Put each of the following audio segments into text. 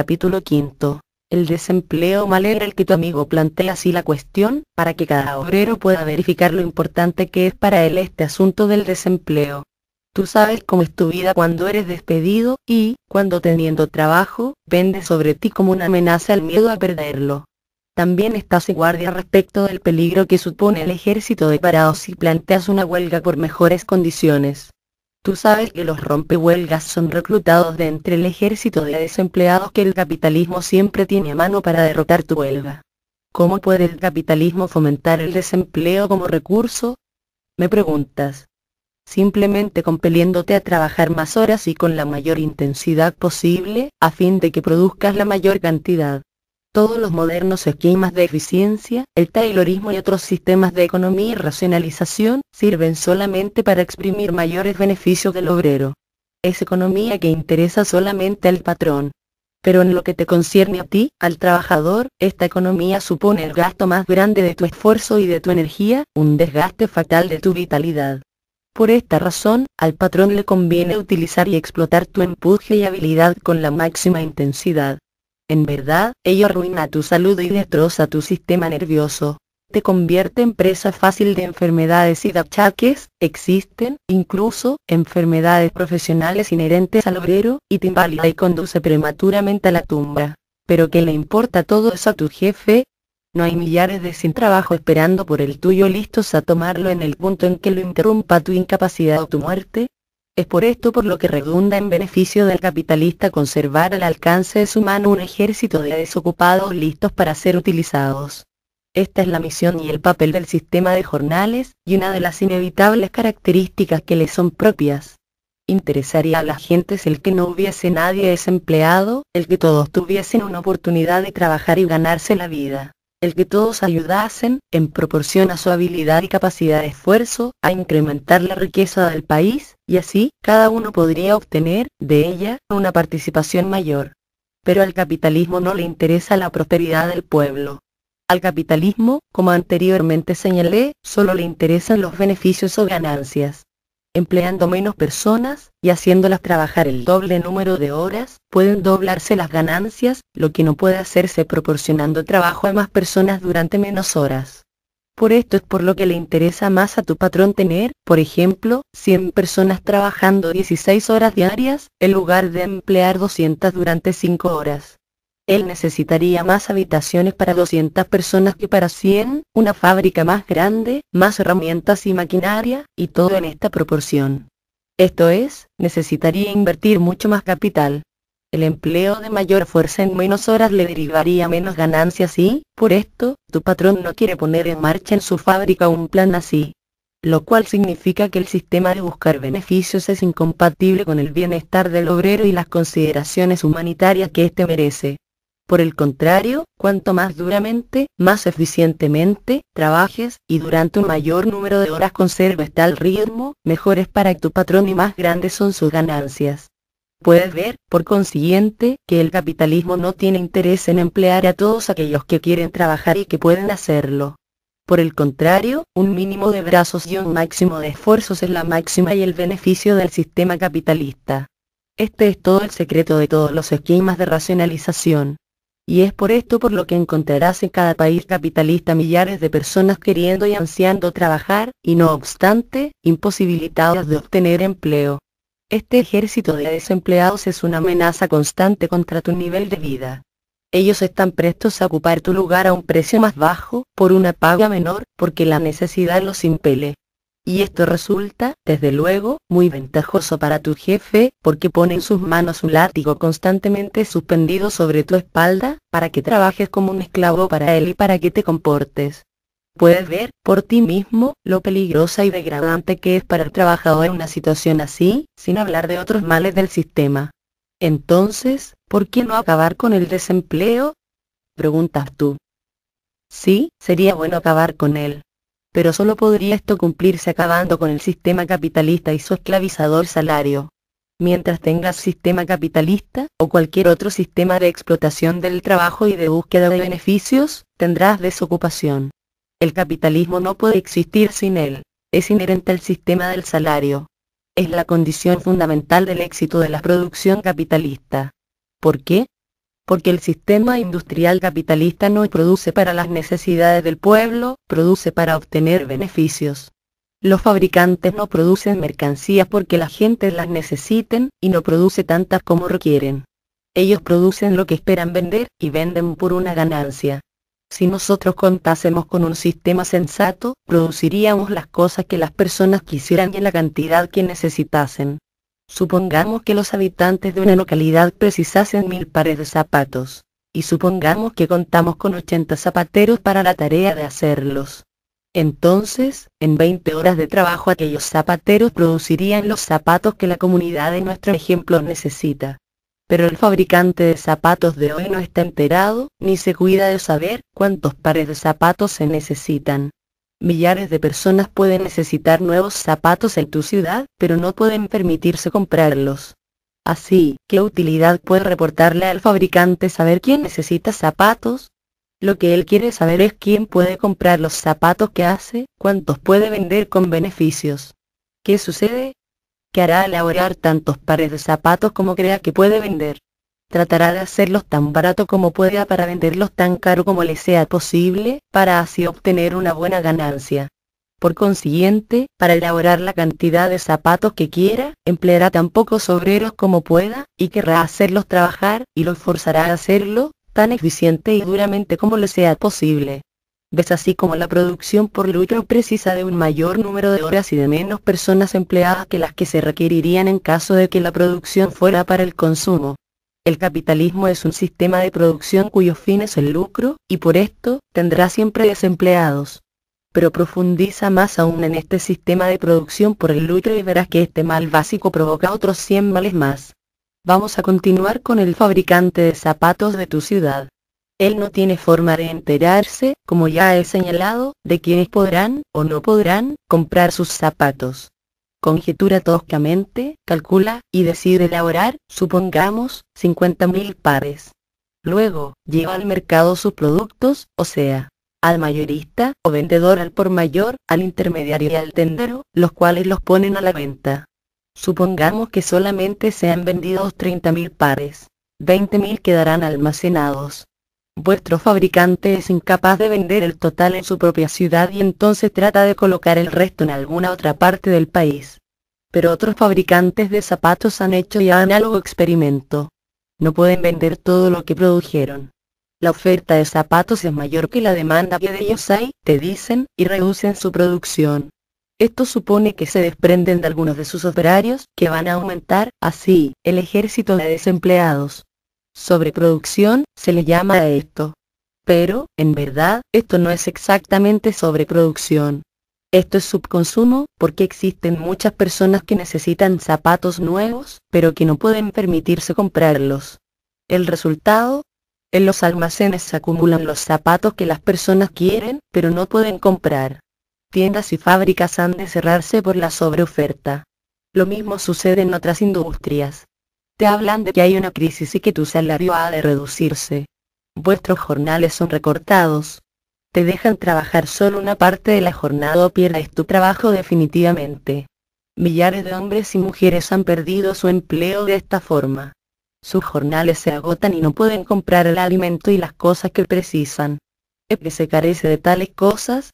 Capítulo 5. El desempleo mal era el que tu amigo plantea así la cuestión, para que cada obrero pueda verificar lo importante que es para él este asunto del desempleo. Tú sabes cómo es tu vida cuando eres despedido, y, cuando teniendo trabajo, vende sobre ti como una amenaza el miedo a perderlo. También estás en guardia respecto del peligro que supone el ejército de parados y planteas una huelga por mejores condiciones. Tú sabes que los rompehuelgas son reclutados de entre el ejército de desempleados que el capitalismo siempre tiene a mano para derrotar tu huelga. ¿Cómo puede el capitalismo fomentar el desempleo como recurso? Me preguntas. Simplemente compeliéndote a trabajar más horas y con la mayor intensidad posible, a fin de que produzcas la mayor cantidad. Todos los modernos esquemas de eficiencia, el Taylorismo y otros sistemas de economía y racionalización, sirven solamente para exprimir mayores beneficios del obrero. Es economía que interesa solamente al patrón. Pero en lo que te concierne a ti, al trabajador, esta economía supone el gasto más grande de tu esfuerzo y de tu energía, un desgaste fatal de tu vitalidad. Por esta razón, al patrón le conviene utilizar y explotar tu empuje y habilidad con la máxima intensidad. En verdad, ello arruina tu salud y destroza tu sistema nervioso. Te convierte en presa fácil de enfermedades y de achaques, existen, incluso, enfermedades profesionales inherentes al obrero, y te invalida y conduce prematuramente a la tumba. ¿Pero qué le importa todo eso a tu jefe? No hay millares de sin trabajo esperando por el tuyo listos a tomarlo en el punto en que lo interrumpa tu incapacidad o tu muerte, es por esto por lo que redunda en beneficio del capitalista conservar al alcance de su mano un ejército de desocupados listos para ser utilizados. Esta es la misión y el papel del sistema de jornales, y una de las inevitables características que le son propias. Interesaría a la gente es el que no hubiese nadie desempleado, el que todos tuviesen una oportunidad de trabajar y ganarse la vida el que todos ayudasen, en proporción a su habilidad y capacidad de esfuerzo, a incrementar la riqueza del país, y así, cada uno podría obtener, de ella, una participación mayor. Pero al capitalismo no le interesa la prosperidad del pueblo. Al capitalismo, como anteriormente señalé, solo le interesan los beneficios o ganancias empleando menos personas, y haciéndolas trabajar el doble número de horas, pueden doblarse las ganancias, lo que no puede hacerse proporcionando trabajo a más personas durante menos horas. Por esto es por lo que le interesa más a tu patrón tener, por ejemplo, 100 personas trabajando 16 horas diarias, en lugar de emplear 200 durante 5 horas. Él necesitaría más habitaciones para 200 personas que para 100, una fábrica más grande, más herramientas y maquinaria, y todo en esta proporción. Esto es, necesitaría invertir mucho más capital. El empleo de mayor fuerza en menos horas le derivaría menos ganancias y, por esto, tu patrón no quiere poner en marcha en su fábrica un plan así. Lo cual significa que el sistema de buscar beneficios es incompatible con el bienestar del obrero y las consideraciones humanitarias que éste merece. Por el contrario, cuanto más duramente, más eficientemente, trabajes, y durante un mayor número de horas conserves tal ritmo, mejor es para tu patrón y más grandes son sus ganancias. Puedes ver, por consiguiente, que el capitalismo no tiene interés en emplear a todos aquellos que quieren trabajar y que pueden hacerlo. Por el contrario, un mínimo de brazos y un máximo de esfuerzos es la máxima y el beneficio del sistema capitalista. Este es todo el secreto de todos los esquemas de racionalización. Y es por esto por lo que encontrarás en cada país capitalista millares de personas queriendo y ansiando trabajar, y no obstante, imposibilitadas de obtener empleo. Este ejército de desempleados es una amenaza constante contra tu nivel de vida. Ellos están prestos a ocupar tu lugar a un precio más bajo, por una paga menor, porque la necesidad los impele y esto resulta, desde luego, muy ventajoso para tu jefe, porque pone en sus manos un látigo constantemente suspendido sobre tu espalda, para que trabajes como un esclavo para él y para que te comportes. Puedes ver, por ti mismo, lo peligrosa y degradante que es para el trabajador una situación así, sin hablar de otros males del sistema. Entonces, ¿por qué no acabar con el desempleo? Preguntas tú. Sí, sería bueno acabar con él, pero solo podría esto cumplirse acabando con el sistema capitalista y su esclavizador salario. Mientras tengas sistema capitalista, o cualquier otro sistema de explotación del trabajo y de búsqueda de beneficios, tendrás desocupación. El capitalismo no puede existir sin él. Es inherente al sistema del salario. Es la condición fundamental del éxito de la producción capitalista. ¿Por qué? porque el sistema industrial capitalista no produce para las necesidades del pueblo, produce para obtener beneficios. Los fabricantes no producen mercancías porque la gente las necesiten, y no produce tantas como requieren. Ellos producen lo que esperan vender, y venden por una ganancia. Si nosotros contásemos con un sistema sensato, produciríamos las cosas que las personas quisieran y en la cantidad que necesitasen. Supongamos que los habitantes de una localidad precisasen mil pares de zapatos. Y supongamos que contamos con 80 zapateros para la tarea de hacerlos. Entonces, en 20 horas de trabajo aquellos zapateros producirían los zapatos que la comunidad de nuestro ejemplo necesita. Pero el fabricante de zapatos de hoy no está enterado, ni se cuida de saber cuántos pares de zapatos se necesitan. Millares de personas pueden necesitar nuevos zapatos en tu ciudad, pero no pueden permitirse comprarlos. Así, ¿qué utilidad puede reportarle al fabricante saber quién necesita zapatos? Lo que él quiere saber es quién puede comprar los zapatos que hace, cuántos puede vender con beneficios. ¿Qué sucede? Que hará elaborar tantos pares de zapatos como crea que puede vender tratará de hacerlos tan barato como pueda para venderlos tan caro como le sea posible, para así obtener una buena ganancia. Por consiguiente, para elaborar la cantidad de zapatos que quiera, empleará tan pocos obreros como pueda, y querrá hacerlos trabajar, y los forzará a hacerlo, tan eficiente y duramente como le sea posible. Ves así como la producción por lucro precisa de un mayor número de horas y de menos personas empleadas que las que se requerirían en caso de que la producción fuera para el consumo. El capitalismo es un sistema de producción cuyo fin es el lucro, y por esto, tendrá siempre desempleados. Pero profundiza más aún en este sistema de producción por el lucro y verás que este mal básico provoca otros 100 males más. Vamos a continuar con el fabricante de zapatos de tu ciudad. Él no tiene forma de enterarse, como ya he señalado, de quienes podrán, o no podrán, comprar sus zapatos conjetura toscamente, calcula, y decide elaborar, supongamos, 50.000 pares. Luego, lleva al mercado sus productos, o sea, al mayorista, o vendedor al por mayor, al intermediario y al tendero, los cuales los ponen a la venta. Supongamos que solamente se han vendido 30.000 pares. 20.000 quedarán almacenados. Vuestro fabricante es incapaz de vender el total en su propia ciudad y entonces trata de colocar el resto en alguna otra parte del país. Pero otros fabricantes de zapatos han hecho ya análogo experimento. No pueden vender todo lo que produjeron. La oferta de zapatos es mayor que la demanda que de ellos hay, te dicen, y reducen su producción. Esto supone que se desprenden de algunos de sus operarios, que van a aumentar, así, el ejército de desempleados. Sobreproducción, se le llama a esto. Pero, en verdad, esto no es exactamente sobreproducción. Esto es subconsumo, porque existen muchas personas que necesitan zapatos nuevos, pero que no pueden permitirse comprarlos. El resultado, en los almacenes se acumulan los zapatos que las personas quieren, pero no pueden comprar. Tiendas y fábricas han de cerrarse por la sobreoferta. Lo mismo sucede en otras industrias. Te hablan de que hay una crisis y que tu salario ha de reducirse. Vuestros jornales son recortados. Te dejan trabajar solo una parte de la jornada o pierdes tu trabajo definitivamente. Millares de hombres y mujeres han perdido su empleo de esta forma. Sus jornales se agotan y no pueden comprar el alimento y las cosas que precisan. que se carece de tales cosas?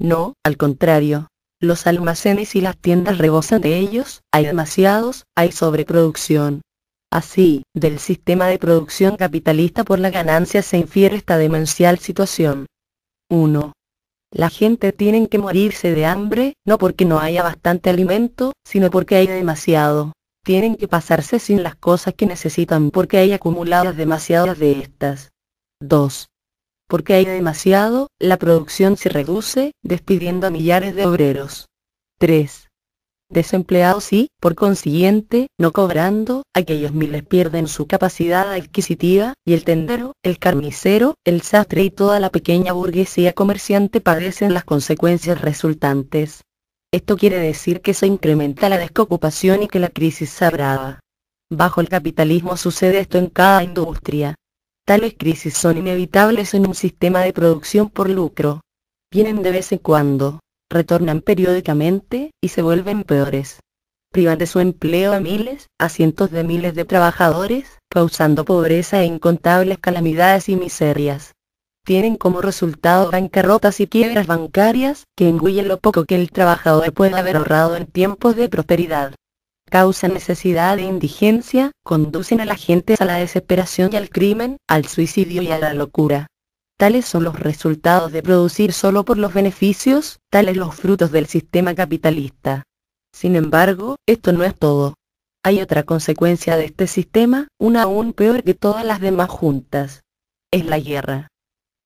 No, al contrario. Los almacenes y las tiendas rebosan de ellos, hay demasiados, hay sobreproducción. Así, del sistema de producción capitalista por la ganancia se infiere esta demencial situación. 1. La gente tiene que morirse de hambre, no porque no haya bastante alimento, sino porque hay demasiado. Tienen que pasarse sin las cosas que necesitan porque hay acumuladas demasiadas de estas. 2. Porque hay demasiado, la producción se reduce, despidiendo a millares de obreros. 3 desempleados y, por consiguiente, no cobrando, aquellos miles pierden su capacidad adquisitiva, y el tendero, el carnicero, el sastre y toda la pequeña burguesía comerciante padecen las consecuencias resultantes. Esto quiere decir que se incrementa la desocupación y que la crisis se agrava. Bajo el capitalismo sucede esto en cada industria. Tales crisis son inevitables en un sistema de producción por lucro. Vienen de vez en cuando, retornan periódicamente, y se vuelven peores. Privan de su empleo a miles, a cientos de miles de trabajadores, causando pobreza e incontables calamidades y miserias. Tienen como resultado bancarrotas y quiebras bancarias, que engullen lo poco que el trabajador puede haber ahorrado en tiempos de prosperidad causan necesidad e indigencia, conducen a la gente a la desesperación y al crimen, al suicidio y a la locura. Tales son los resultados de producir solo por los beneficios, tales los frutos del sistema capitalista. Sin embargo, esto no es todo. Hay otra consecuencia de este sistema, una aún peor que todas las demás juntas. Es la guerra.